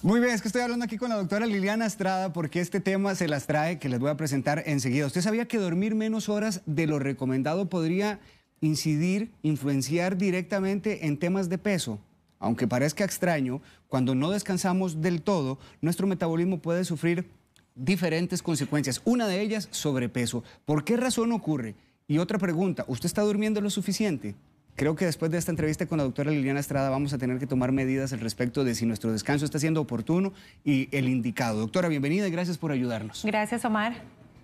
Muy bien, es que estoy hablando aquí con la doctora Liliana Estrada porque este tema se las trae que les voy a presentar enseguida. ¿Usted sabía que dormir menos horas de lo recomendado podría incidir, influenciar directamente en temas de peso? Aunque parezca extraño, cuando no descansamos del todo, nuestro metabolismo puede sufrir diferentes consecuencias. Una de ellas, sobrepeso. ¿Por qué razón ocurre? Y otra pregunta, ¿usted está durmiendo lo suficiente? Creo que después de esta entrevista con la doctora Liliana Estrada vamos a tener que tomar medidas al respecto de si nuestro descanso está siendo oportuno y el indicado. Doctora, bienvenida y gracias por ayudarnos. Gracias, Omar.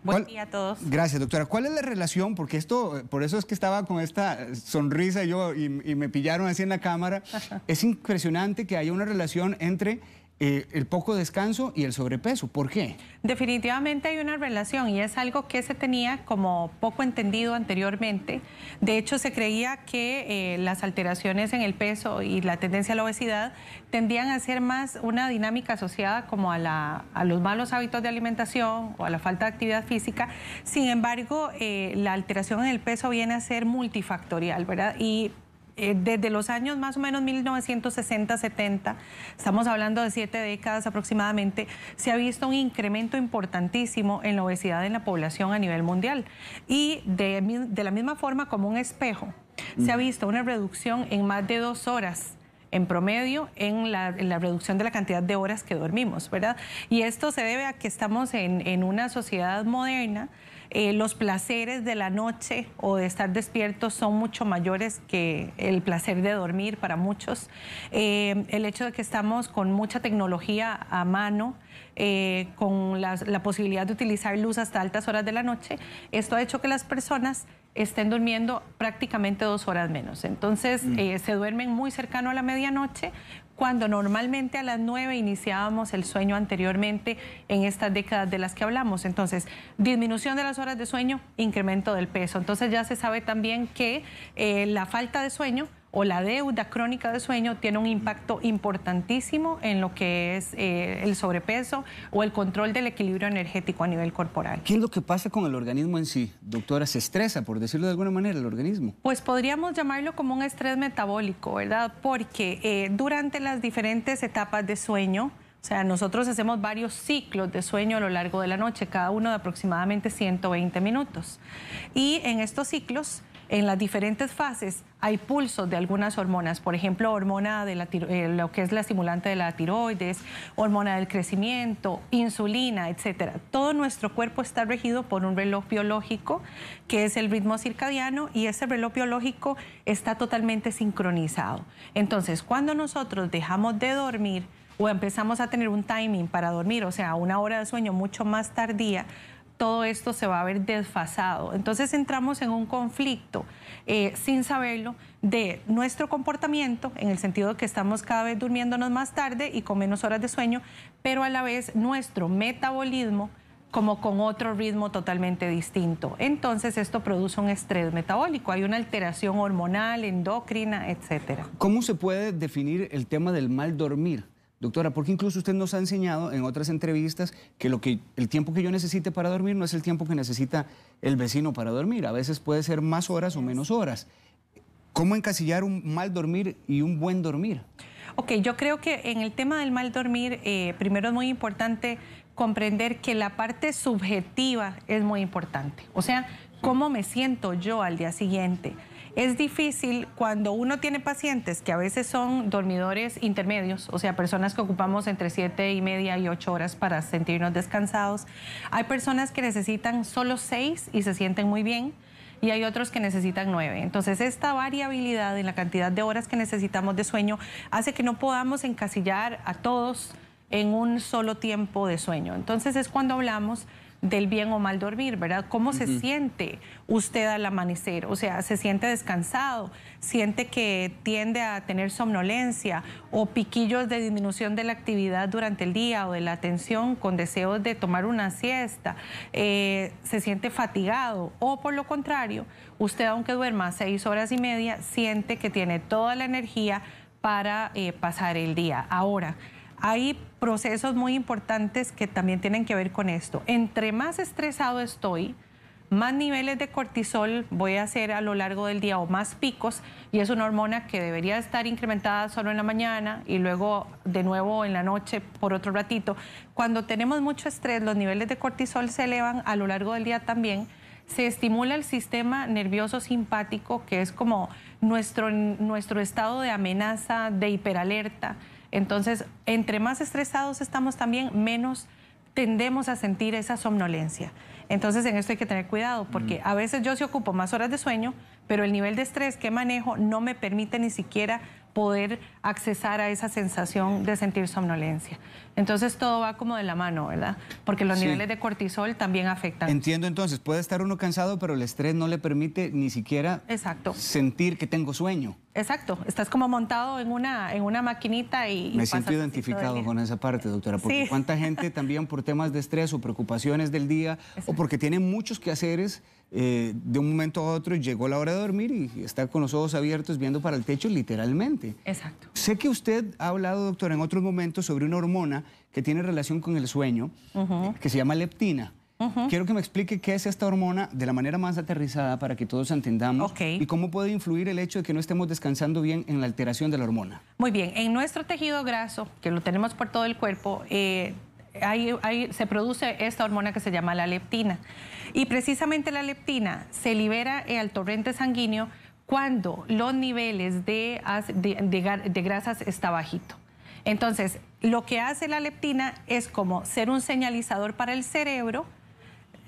Buen día a todos. Gracias, doctora. ¿Cuál es la relación? Porque esto, por eso es que estaba con esta sonrisa yo y, me pillaron así en la cámara. Es impresionante que haya una relación entre eh, el poco descanso y el sobrepeso. ¿Por qué? Definitivamente hay una relación y es algo que se tenía como poco entendido anteriormente. De hecho, se creía que eh, las alteraciones en el peso y la tendencia a la obesidad tendían a ser más una dinámica asociada como a, los malos hábitos de alimentación o a la falta de actividad física. Sin embargo, eh, la alteración en el peso viene a ser multifactorial, ¿verdad? Y eh, desde los años más o menos 1960-70, estamos hablando de siete décadas aproximadamente, se ha visto un incremento importantísimo en la obesidad en la población a nivel mundial. Y de, la misma forma como un espejo, se ha visto una reducción en más de dos horas en promedio en la, reducción de la cantidad de horas que dormimos, ¿verdad? Y esto se debe a que estamos en, en una sociedad moderna eh, los placeres de la noche o de estar despiertos son mucho mayores que el placer de dormir para muchos. Eh, el hecho de que estamos con mucha tecnología a mano, eh, con la, posibilidad de utilizar luz hasta altas horas de la noche, esto ha hecho que las personas estén durmiendo prácticamente dos horas menos. Entonces, mm. se duermen muy cercano a la medianoche cuando normalmente a las 9 iniciábamos el sueño anteriormente en estas décadas de las que hablamos. Entonces, disminución de las horas de sueño, incremento del peso. Entonces ya se sabe también que eh, la falta de sueño o la deuda crónica de sueño tiene un impacto importantísimo en lo que es eh, el sobrepeso o el control del equilibrio energético a nivel corporal. ¿Qué es lo que pasa con el organismo en sí? Doctora, ¿se estresa, por decirlo de alguna manera, el organismo? Pues podríamos llamarlo como un estrés metabólico, ¿verdad? Porque eh, durante las diferentes etapas de sueño, o sea, nosotros hacemos varios ciclos de sueño a lo largo de la noche, cada uno de aproximadamente 120 minutos. Y en estos ciclos en las diferentes fases hay pulsos de algunas hormonas, por ejemplo, hormona de la, eh, lo que es la estimulante de la tiroides, hormona del crecimiento, insulina, etcétera. Todo nuestro cuerpo está regido por un reloj biológico que es el ritmo circadiano y ese reloj biológico está totalmente sincronizado. Entonces, cuando nosotros dejamos de dormir o empezamos a tener un timing para dormir, o sea, una hora de sueño mucho más tardía, todo esto se va a ver desfasado. Entonces entramos en un conflicto eh, sin saberlo de nuestro comportamiento, en el sentido de que estamos cada vez durmiéndonos más tarde y con menos horas de sueño, pero a la vez nuestro metabolismo como con otro ritmo totalmente distinto. Entonces esto produce un estrés metabólico, hay una alteración hormonal, endocrina, etc. ¿Cómo se puede definir el tema del mal dormir? Doctora, porque incluso usted nos ha enseñado en otras entrevistas que, lo que el tiempo que yo necesite para dormir no es el tiempo que necesita el vecino para dormir. A veces puede ser más horas o menos horas. ¿Cómo encasillar un mal dormir y un buen dormir? Ok, yo creo que en el tema del mal dormir, eh, primero es muy importante comprender que la parte subjetiva es muy importante. O sea, cómo me siento yo al día siguiente es difícil cuando uno tiene pacientes que a veces son dormidores intermedios, o sea, personas que ocupamos entre siete y media y ocho horas para sentirnos descansados. Hay personas que necesitan solo seis y se sienten muy bien y hay otros que necesitan nueve. Entonces, esta variabilidad en la cantidad de horas que necesitamos de sueño hace que no podamos encasillar a todos en un solo tiempo de sueño. Entonces, es cuando hablamos del bien o mal dormir, ¿verdad? ¿Cómo se siente usted al amanecer? O sea, ¿se siente descansado? ¿Siente que tiende a tener somnolencia o piquillos de disminución de la actividad durante el día o de la atención con deseos de tomar una siesta? Eh, ¿Se siente fatigado? O por lo contrario, usted aunque duerma seis horas y media, siente que tiene toda la energía para eh, pasar el día. Ahora, hay procesos muy importantes que también tienen que ver con esto. Entre más estresado estoy, más niveles de cortisol voy a hacer a lo largo del día o más picos y es una hormona que debería estar incrementada solo en la mañana y luego de nuevo en la noche por otro ratito. Cuando tenemos mucho estrés, los niveles de cortisol se elevan a lo largo del día también. Se estimula el sistema nervioso simpático, que es como nuestro, nuestro estado de amenaza, de hiperalerta entonces, entre más estresados estamos también, menos tendemos a sentir esa somnolencia. Entonces en esto hay que tener cuidado porque mm. a veces yo sí ocupo más horas de sueño, pero el nivel de estrés que manejo no me permite ni siquiera poder accesar a esa sensación de sentir somnolencia. Entonces todo va como de la mano, ¿verdad? Porque los niveles de cortisol también afectan. Entiendo entonces, puede estar uno cansado, pero el estrés no le permite ni siquiera Exacto. sentir que tengo sueño. Exacto, estás como montado en una, en una maquinita y... Me siento identificado con esa parte, doctora, porque cuánta gente también por temas de estrés o preocupaciones del día o porque tiene muchos quehaceres eh, de un momento a otro llegó la hora de dormir y está con los ojos abiertos viendo para el techo literalmente. Exacto. Sé que usted ha hablado, doctora, en otros momentos sobre una hormona que tiene relación con el sueño, eh, que se llama leptina. Quiero que me explique qué es esta hormona de la manera más aterrizada para que todos entendamos y cómo puede influir el hecho de que no estemos descansando bien en la alteración de la hormona. Muy bien, en nuestro tejido graso, que lo tenemos por todo el cuerpo, eh, se produce esta hormona que se llama la leptina. Y precisamente la leptina se libera al torrente sanguíneo cuando los niveles de, grasas está bajito. Entonces, lo que hace la leptina es como ser un señalizador para el cerebro,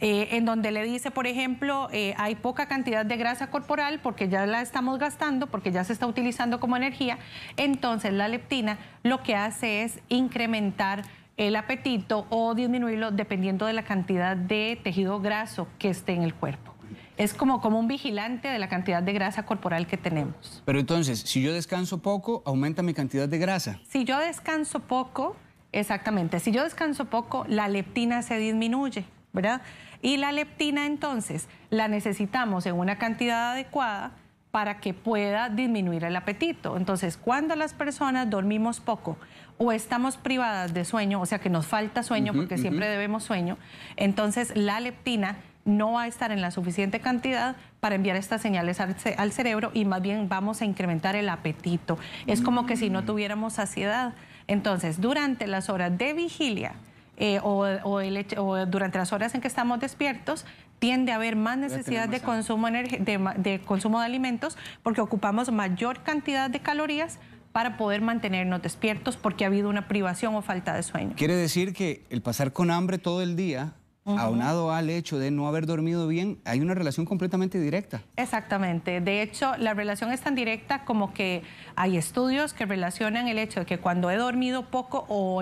eh, en donde le dice, por ejemplo, eh, hay poca cantidad de grasa corporal porque ya la estamos gastando, porque ya se está utilizando como energía, entonces la leptina lo que hace es incrementar el apetito o disminuirlo dependiendo de la cantidad de tejido graso que esté en el cuerpo. Es como, como un vigilante de la cantidad de grasa corporal que tenemos. Pero entonces, si yo descanso poco, aumenta mi cantidad de grasa. Si yo descanso poco, exactamente, si yo descanso poco, la leptina se disminuye, ¿verdad? Y la leptina entonces la necesitamos en una cantidad adecuada para que pueda disminuir el apetito. Entonces, cuando las personas dormimos poco o estamos privadas de sueño, o sea que nos falta sueño porque siempre debemos sueño, entonces la leptina no va a estar en la suficiente cantidad para enviar estas señales al, cerebro y más bien vamos a incrementar el apetito. Es como que si no mm. tuviéramos saciedad. Entonces, durante las horas de vigilia, eh, o, el, o, durante las horas en que estamos despiertos, tiende a haber más necesidad de consumo, de, consumo de alimentos porque ocupamos mayor cantidad de calorías para poder mantenernos despiertos porque ha habido una privación o falta de sueño. Quiere decir que el pasar con hambre todo el día aunado al hecho de no haber dormido bien, hay una relación completamente directa. Exactamente. De hecho, la relación es tan directa como que hay estudios que relacionan el hecho de que cuando he dormido poco o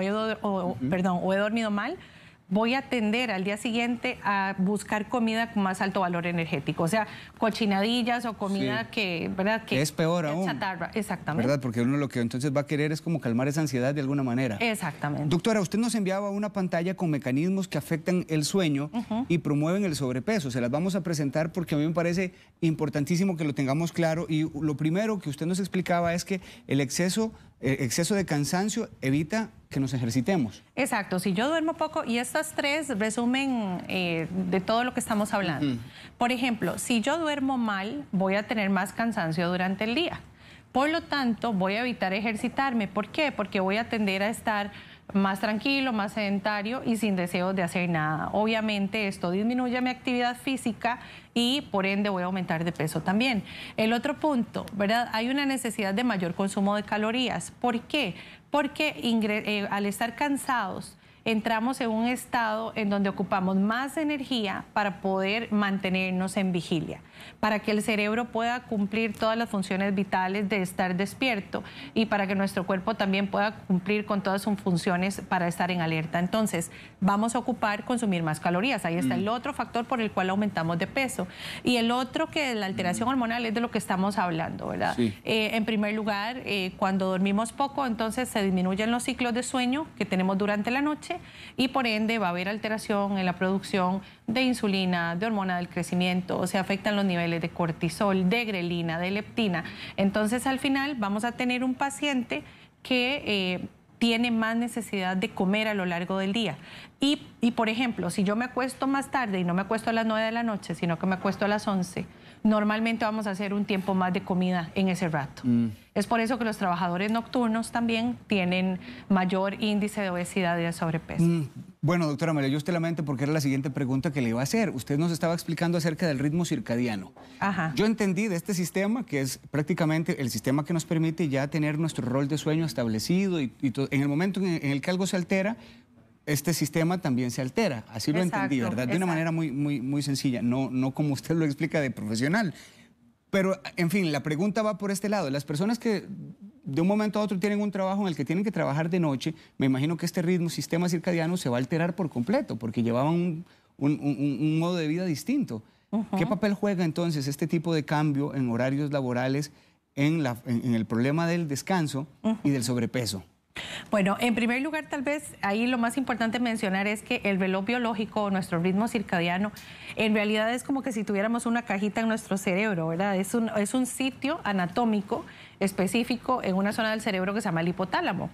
perdón, o he dormido mal, voy a tender al día siguiente a buscar comida con más alto valor energético, o sea, cochinadillas o comida que, ¿verdad? Que es peor aún. exactamente. ¿Verdad? Porque uno lo que entonces va a querer es como calmar esa ansiedad de alguna manera. Exactamente. Doctora, usted nos enviaba una pantalla con mecanismos que afectan el sueño y promueven el sobrepeso. Se las vamos a presentar porque a mí me parece importantísimo que lo tengamos claro y lo primero que usted nos explicaba es que el exceso el eh, exceso de cansancio evita que nos ejercitemos. Exacto, si yo duermo poco, y estas tres resumen eh, de todo lo que estamos hablando. Por ejemplo, si yo duermo mal, voy a tener más cansancio durante el día. Por lo tanto, voy a evitar ejercitarme. ¿Por qué? Porque voy a tender a estar más tranquilo, más sedentario y sin deseos de hacer nada. Obviamente esto disminuye mi actividad física y por ende voy a aumentar de peso también. El otro punto, ¿verdad? Hay una necesidad de mayor consumo de calorías. ¿Por qué? Porque eh, al estar cansados, entramos en un estado en donde ocupamos más energía para poder mantenernos en vigilia, para que el cerebro pueda cumplir todas las funciones vitales de estar despierto y para que nuestro cuerpo también pueda cumplir con todas sus funciones para estar en alerta. Entonces, vamos a ocupar consumir más calorías. Ahí está el mm. otro factor por el cual aumentamos de peso. Y el otro que es la alteración mm. hormonal es de lo que estamos hablando, ¿verdad? Eh, en primer lugar, eh, cuando dormimos poco, entonces se disminuyen los ciclos de sueño que tenemos durante la noche y por ende va a haber alteración en la producción de insulina, de hormona del crecimiento, se afectan los niveles de cortisol, de grelina, de leptina. Entonces al final vamos a tener un paciente que... Eh, tiene más necesidad de comer a lo largo del día. Y, y, por ejemplo, si yo me acuesto más tarde y no me acuesto a las 9 de la noche, sino que me acuesto a las 11, normalmente vamos a hacer un tiempo más de comida en ese rato. Mm. Es por eso que los trabajadores nocturnos también tienen mayor índice de obesidad y de sobrepeso. Mm. Bueno, doctora María, yo usted lamento porque era la siguiente pregunta que le iba a hacer. Usted nos estaba explicando acerca del ritmo circadiano. Ajá. Yo entendí de este sistema, que es prácticamente el sistema que nos permite ya tener nuestro rol de sueño establecido y, y en el momento en el que algo se altera, este sistema también se altera. Así lo entendí, ¿verdad? De una manera muy, muy, muy sencilla, no, como usted lo explica de profesional. Pero, en fin, la pregunta va por este lado. Las personas que de un momento a otro tienen un trabajo en el que tienen que trabajar de noche, me imagino que este ritmo, sistema circadiano, se va a alterar por completo, porque llevaban un, modo de vida distinto. ¿Qué papel juega entonces este tipo de cambio en horarios laborales en, el problema del descanso y del sobrepeso? Bueno, en primer lugar, tal vez ahí lo más importante mencionar es que el reloj biológico, nuestro ritmo circadiano, en realidad es como que si tuviéramos una cajita en nuestro cerebro, ¿verdad? Es un, sitio anatómico específico en una zona del cerebro que se llama el hipotálamo.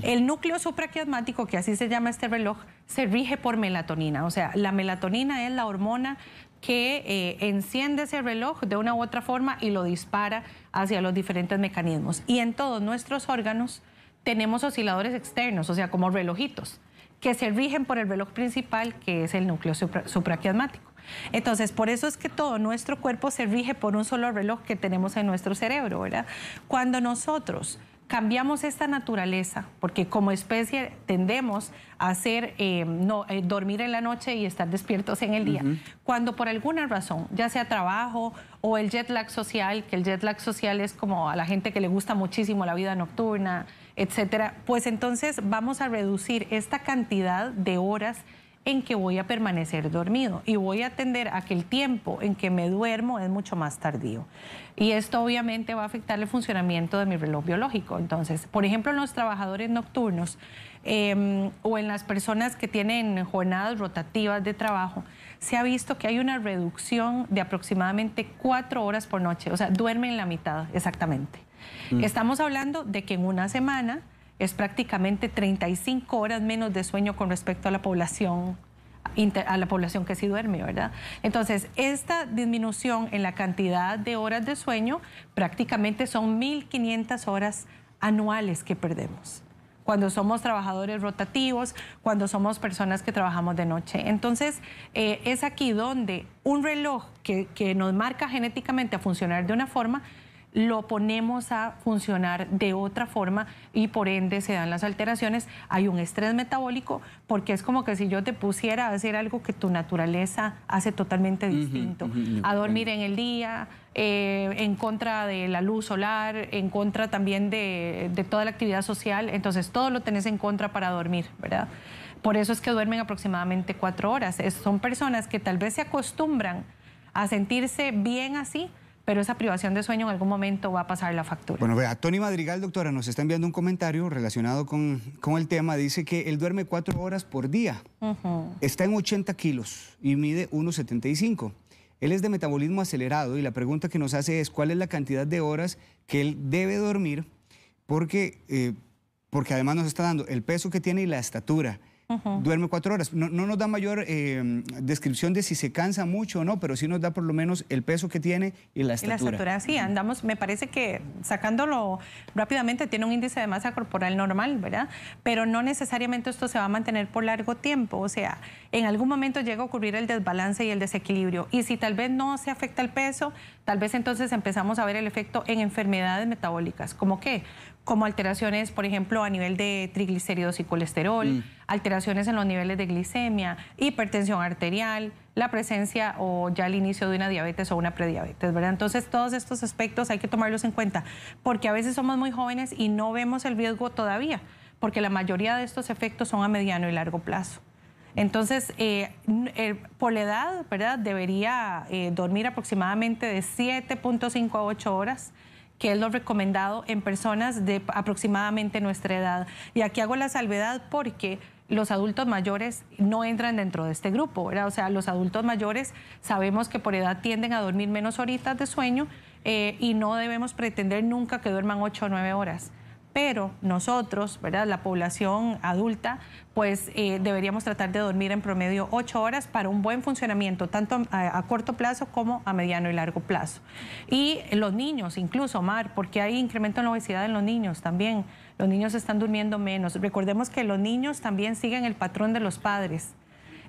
El núcleo supraquiasmático, que así se llama este reloj, se rige por melatonina. O sea, la melatonina es la hormona que eh, enciende ese reloj de una u otra forma y lo dispara hacia los diferentes mecanismos. Y en todos nuestros órganos, tenemos osciladores externos, o sea, como relojitos, que se rigen por el reloj principal, que es el núcleo supraquiasmático. Entonces, por eso es que todo nuestro cuerpo se rige por un solo reloj que tenemos en nuestro cerebro, ¿verdad? Cuando nosotros cambiamos esta naturaleza, porque como especie tendemos a hacer eh, no, eh, dormir en la noche y estar despiertos en el día. Cuando por alguna razón, ya sea trabajo o el jet lag social, que el jet lag social es como a la gente que le gusta muchísimo la vida nocturna, etcétera, pues entonces vamos a reducir esta cantidad de horas en que voy a permanecer dormido y voy a atender a que el tiempo en que me duermo es mucho más tardío. Y esto obviamente va a afectar el funcionamiento de mi reloj biológico. Entonces, por ejemplo, en los trabajadores nocturnos em, o en las personas que tienen jornadas rotativas de trabajo, se ha visto que hay una reducción de aproximadamente cuatro horas por noche, o sea, en la mitad exactamente. Mm. Estamos hablando de que en una semana es prácticamente 35 horas menos de sueño con respecto a la población a la población que sí duerme, ¿verdad? Entonces, esta disminución en la cantidad de horas de sueño prácticamente son 1.500 horas anuales que perdemos cuando somos trabajadores rotativos, cuando somos personas que trabajamos de noche. Entonces, eh, es aquí donde un reloj que, que nos marca genéticamente a funcionar de una forma, lo ponemos a funcionar de otra forma y por ende se dan las alteraciones. Hay un estrés metabólico porque es como que si yo te pusiera a hacer algo que tu naturaleza hace totalmente distinto, a dormir en el día, eh, en contra de la luz solar, en contra también de, toda la actividad social, entonces todo lo tenés en contra para dormir, ¿verdad? Por eso es que duermen aproximadamente cuatro horas. son personas que tal vez se acostumbran a sentirse bien así, pero esa privación de sueño en algún momento va a pasar la factura. Bueno, vea, Tony Madrigal, doctora, nos está enviando un comentario relacionado con, con el tema. Dice que él duerme cuatro horas por día, está en 80 kilos y mide 1,75. Él es de metabolismo acelerado y la pregunta que nos hace es cuál es la cantidad de horas que él debe dormir, porque, eh, porque además nos está dando el peso que tiene y la estatura. Duerme cuatro horas. No, nos da mayor eh, descripción de si se cansa mucho o no, pero sí nos da por lo menos el peso que tiene y la estatura. Y la estatura, sí, andamos, me parece que sacándolo rápidamente tiene un índice de masa corporal normal, ¿verdad? Pero no necesariamente esto se va a mantener por largo tiempo, o sea, en algún momento llega a ocurrir el desbalance y el desequilibrio. Y si tal vez no se afecta el peso, tal vez entonces empezamos a ver el efecto en enfermedades metabólicas. ¿Cómo qué? como alteraciones, por ejemplo, a nivel de triglicéridos y colesterol, mm. alteraciones en los niveles de glicemia, hipertensión arterial, la presencia o ya el inicio de una diabetes o una prediabetes, ¿verdad? Entonces, todos estos aspectos hay que tomarlos en cuenta, porque a veces somos muy jóvenes y no vemos el riesgo todavía, porque la mayoría de estos efectos son a mediano y largo plazo. Entonces, eh, eh, por la edad, ¿verdad? Debería eh, dormir aproximadamente de 7.5 a 8 horas que es lo recomendado en personas de aproximadamente nuestra edad. Y aquí hago la salvedad porque los adultos mayores no entran dentro de este grupo, O sea, los adultos mayores sabemos que por edad tienden a dormir menos horitas de sueño eh, y no debemos pretender nunca que duerman ocho o nueve horas pero nosotros, La población adulta, pues eh, deberíamos tratar de dormir en promedio ocho horas para un buen funcionamiento, tanto a, a, corto plazo como a mediano y largo plazo. Y los niños, incluso, Omar, porque hay incremento en la obesidad en los niños también. Los niños están durmiendo menos. Recordemos que los niños también siguen el patrón de los padres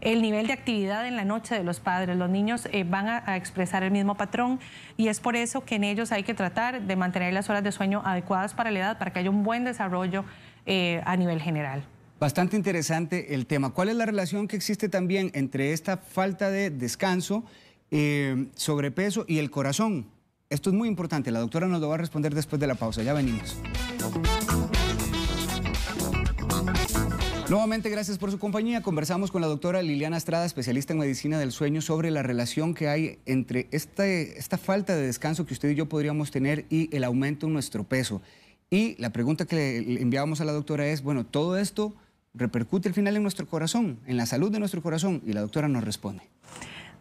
el nivel de actividad en la noche de los padres. Los niños eh, van a, expresar el mismo patrón y es por eso que en ellos hay que tratar de mantener las horas de sueño adecuadas para la edad, para que haya un buen desarrollo eh, a nivel general. Bastante interesante el tema. ¿Cuál es la relación que existe también entre esta falta de descanso, eh, sobrepeso y el corazón? Esto es muy importante. La doctora nos lo va a responder después de la pausa. Ya venimos. Nuevamente, gracias por su compañía. Conversamos con la doctora Liliana Estrada, especialista en medicina del sueño, sobre la relación que hay entre este, esta, falta de descanso que usted y yo podríamos tener y el aumento en nuestro peso. Y la pregunta que le enviábamos a la doctora es, bueno, todo esto repercute al final en nuestro corazón, en la salud de nuestro corazón, y la doctora nos responde.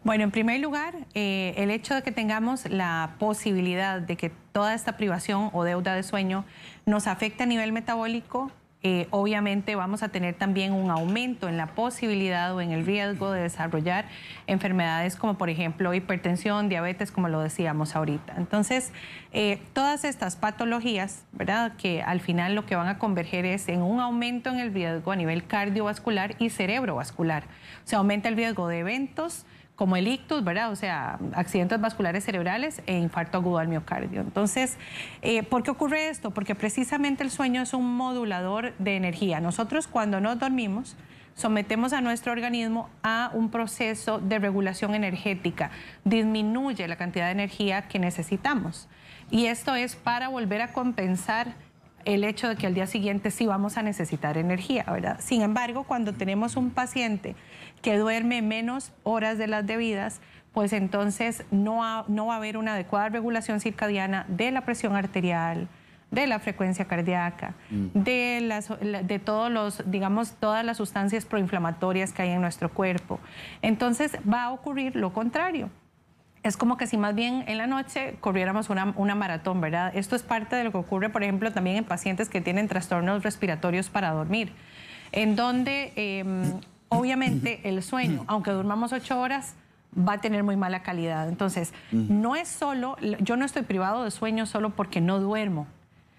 Bueno, en primer lugar, eh, el hecho de que tengamos la posibilidad de que toda esta privación o deuda de sueño nos afecte a nivel metabólico eh, obviamente vamos a tener también un aumento en la posibilidad o en el riesgo de desarrollar enfermedades como por ejemplo hipertensión, diabetes, como lo decíamos ahorita. Entonces, eh, todas estas patologías, ¿verdad? Que al final lo que van a converger es en un aumento en el riesgo a nivel cardiovascular y cerebrovascular. Se aumenta el riesgo de eventos como el ictus, ¿verdad? O sea, accidentes vasculares cerebrales e infarto agudo al miocardio. Entonces, eh, ¿por qué ocurre esto? Porque precisamente el sueño es un modulador de energía. Nosotros cuando nos dormimos, sometemos a nuestro organismo a un proceso de regulación energética, disminuye la cantidad de energía que necesitamos. Y esto es para volver a compensar el hecho de que al día siguiente sí vamos a necesitar energía, ¿verdad? Sin embargo, cuando tenemos un paciente que duerme menos horas de las debidas, pues entonces no, no va a haber una adecuada regulación circadiana de la presión arterial, de la frecuencia cardíaca, mm. de, las, de todos los, digamos, todas las sustancias proinflamatorias que hay en nuestro cuerpo. Entonces va a ocurrir lo contrario. Es como que si más bien en la noche corriéramos una, maratón, ¿verdad? Esto es parte de lo que ocurre, por ejemplo, también en pacientes que tienen trastornos respiratorios para dormir, en donde em, obviamente el sueño, mm. aunque durmamos ocho horas, va a tener muy mala calidad. Entonces, mm. no es solo, yo no estoy privado de sueño solo porque no duermo,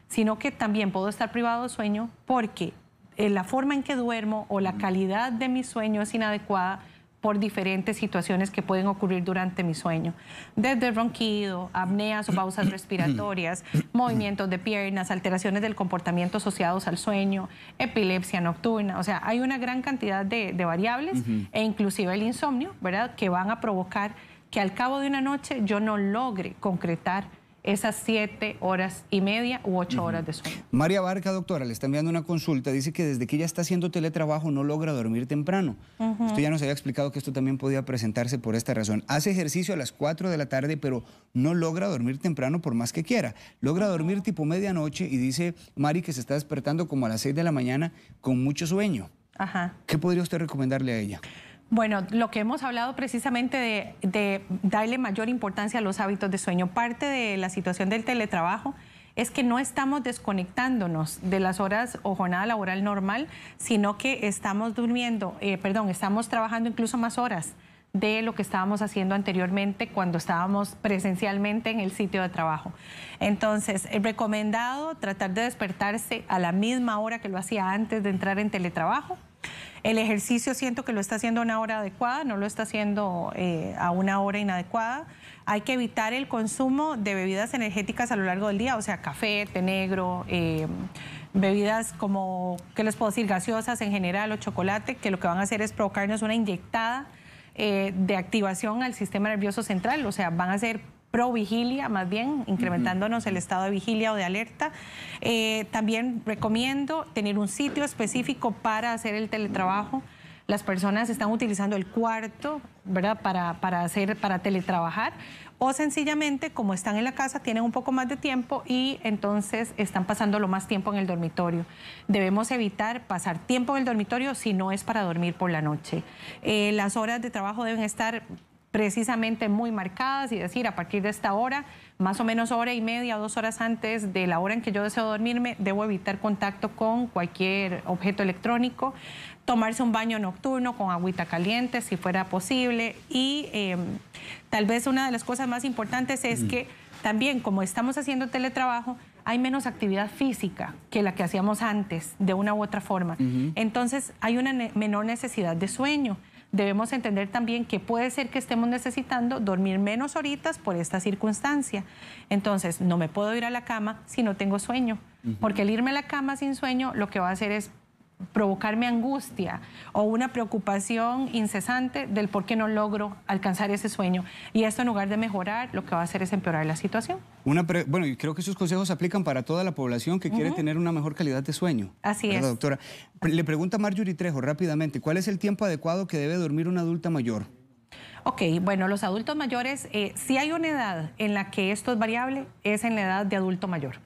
sino que también puedo estar privado de sueño porque eh, la forma en que duermo o la mm. calidad de mi sueño es inadecuada por diferentes situaciones que pueden ocurrir durante mi sueño, desde ronquido, apneas o pausas respiratorias, movimientos de piernas, alteraciones del comportamiento asociados al sueño, epilepsia nocturna, o sea, hay una gran cantidad de, variables e inclusive el insomnio, ¿verdad?, que van a provocar que al cabo de una noche yo no logre concretar esas siete horas y media u ocho horas de sueño. María Barca, doctora, le está enviando una consulta. Dice que desde que ella está haciendo teletrabajo no logra dormir temprano. Usted ya nos había explicado que esto también podía presentarse por esta razón. Hace ejercicio a las cuatro de la tarde, pero no logra dormir temprano por más que quiera. Logra dormir tipo medianoche y dice Mari que se está despertando como a las seis de la mañana con mucho sueño. Ajá. ¿Qué podría usted recomendarle a ella? Bueno, lo que hemos hablado precisamente de, darle mayor importancia a los hábitos de sueño, parte de la situación del teletrabajo es que no estamos desconectándonos de las horas o jornada laboral normal, sino que estamos durmiendo, eh, perdón, estamos trabajando incluso más horas de lo que estábamos haciendo anteriormente cuando estábamos presencialmente en el sitio de trabajo. Entonces, es recomendado tratar de despertarse a la misma hora que lo hacía antes de entrar en teletrabajo el ejercicio siento que lo está haciendo a una hora adecuada, no lo está haciendo eh, a una hora inadecuada. Hay que evitar el consumo de bebidas energéticas a lo largo del día, o sea, café, té negro. Eh, bebidas como, ¿qué les puedo decir? Gaseosas en general o chocolate, que lo que van a hacer es provocarnos una inyectada eh, de activación al sistema nervioso central, o sea, van a ser pro vigilia, más bien, incrementándonos el estado de vigilia o de alerta. Eh, también recomiendo tener un sitio específico para hacer el teletrabajo las personas están utilizando el cuarto, ¿verdad? Para, para, hacer, para teletrabajar. O sencillamente, como están en la casa, tienen un poco más de tiempo y entonces están pasando lo más tiempo en el dormitorio. Debemos evitar pasar tiempo en el dormitorio si no es para dormir por la noche. Eh, las horas de trabajo deben estar precisamente muy marcadas y decir a partir de esta hora, más o menos hora y media o dos horas antes de la hora en que yo deseo dormirme, debo evitar contacto con cualquier objeto electrónico, tomarse un baño nocturno con agüita caliente si fuera posible y em, tal vez una de las cosas más importantes es mm. que también como estamos haciendo teletrabajo, hay menos actividad física que la que hacíamos antes, de una u otra forma. Entonces hay una menor necesidad de sueño debemos entender también que puede ser que estemos necesitando dormir menos horitas por esta circunstancia. Entonces, no me puedo ir a la cama si no tengo sueño, porque el irme a la cama sin sueño lo que va a hacer es provocarme angustia o una preocupación incesante del por qué no logro alcanzar ese sueño. Y esto en lugar de mejorar, lo que va a hacer es empeorar la situación. Bueno, y creo que esos consejos aplican para toda la población que quiere tener una mejor calidad de sueño. Así es. doctora? Le pregunta Marjorie Trejo rápidamente, ¿cuál es el tiempo adecuado que debe dormir un adulto mayor? Ok, bueno, los adultos mayores, eh, si hay una edad en la que esto es variable, es en la edad de adulto mayor.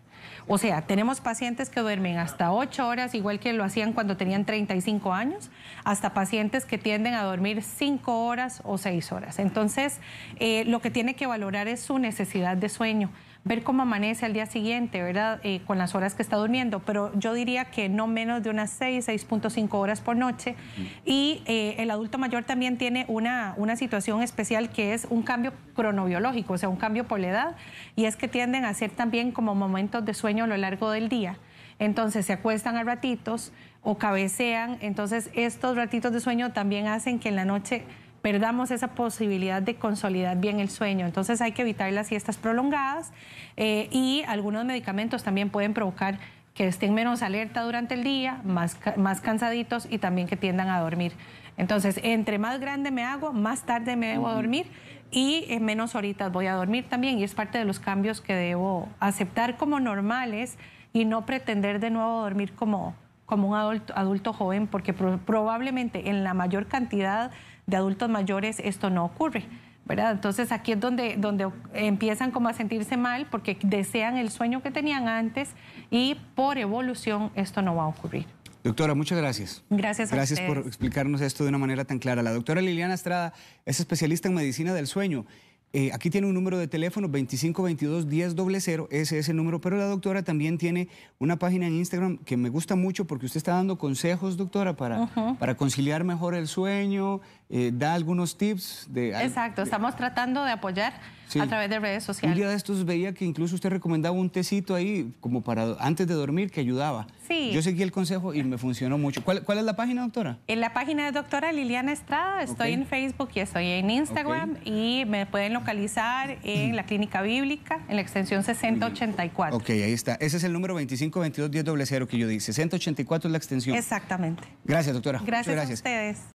O sea, tenemos pacientes que duermen hasta 8 horas, igual que lo hacían cuando tenían 35 años, hasta pacientes que tienden a dormir 5 horas o 6 horas. Entonces, eh, lo que tiene que valorar es su necesidad de sueño ver cómo amanece al día siguiente, ¿verdad? Eh, con las horas que está durmiendo, pero yo diría que no menos de unas 6, 6.5 horas por noche. Y eh, el adulto mayor también tiene una, una situación especial que es un cambio cronobiológico, o sea, un cambio por la edad, y es que tienden a ser también como momentos de sueño a lo largo del día. Entonces se acuestan a ratitos o cabecean, entonces estos ratitos de sueño también hacen que en la noche perdamos esa posibilidad de consolidar bien el sueño. Entonces hay que evitar las siestas prolongadas eh, y algunos medicamentos también pueden provocar que estén menos alerta durante el día, más, más cansaditos y también que tiendan a dormir. Entonces, entre más grande me hago, más tarde me debo dormir y en eh, menos horitas voy a dormir también. Y es parte de los cambios que debo aceptar como normales y no pretender de nuevo dormir como, como un adulto, adulto joven, porque probablemente en la mayor cantidad de adultos mayores esto no ocurre. ¿verdad? Entonces aquí es donde, donde empiezan como a sentirse mal porque desean el sueño que tenían antes y por evolución esto no va a ocurrir. Doctora, muchas gracias. Gracias Gracias por explicarnos esto de una manera tan clara. La doctora Liliana Estrada es especialista en medicina del sueño. Eh, aquí tiene un número de teléfono 2522-1000, ese es el número, pero la doctora también tiene una página en Instagram que me gusta mucho porque usted está dando consejos, doctora, para, para conciliar mejor el sueño, eh, da algunos tips. De, Exacto, estamos tratando de apoyar a través de redes sociales. Un día de estos veía que incluso usted recomendaba un tecito ahí como para antes de dormir que ayudaba. Sí. Yo seguí el consejo y me funcionó mucho. ¿Cuál, cuál es la página, doctora? En la página de doctora Liliana Estrada, estoy en Facebook y estoy en Instagram y me pueden localizar en la Clínica Bíblica, en la extensión 6084. Ok, ahí está. Ese es el número 2522 10 que yo dice 6084 es la extensión. Exactamente. Gracias, doctora. gracias. a ustedes.